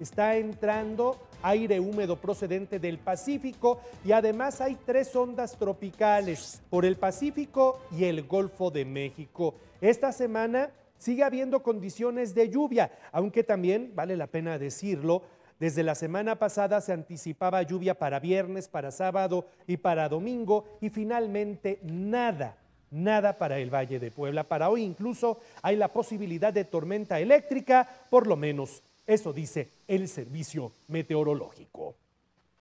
está entrando aire húmedo procedente del Pacífico y además hay tres ondas tropicales por el Pacífico y el Golfo de México. Esta semana sigue habiendo condiciones de lluvia, aunque también, vale la pena decirlo, desde la semana pasada se anticipaba lluvia para viernes, para sábado y para domingo y finalmente nada nada para el Valle de Puebla. Para hoy incluso hay la posibilidad de tormenta eléctrica, por lo menos eso dice el servicio meteorológico.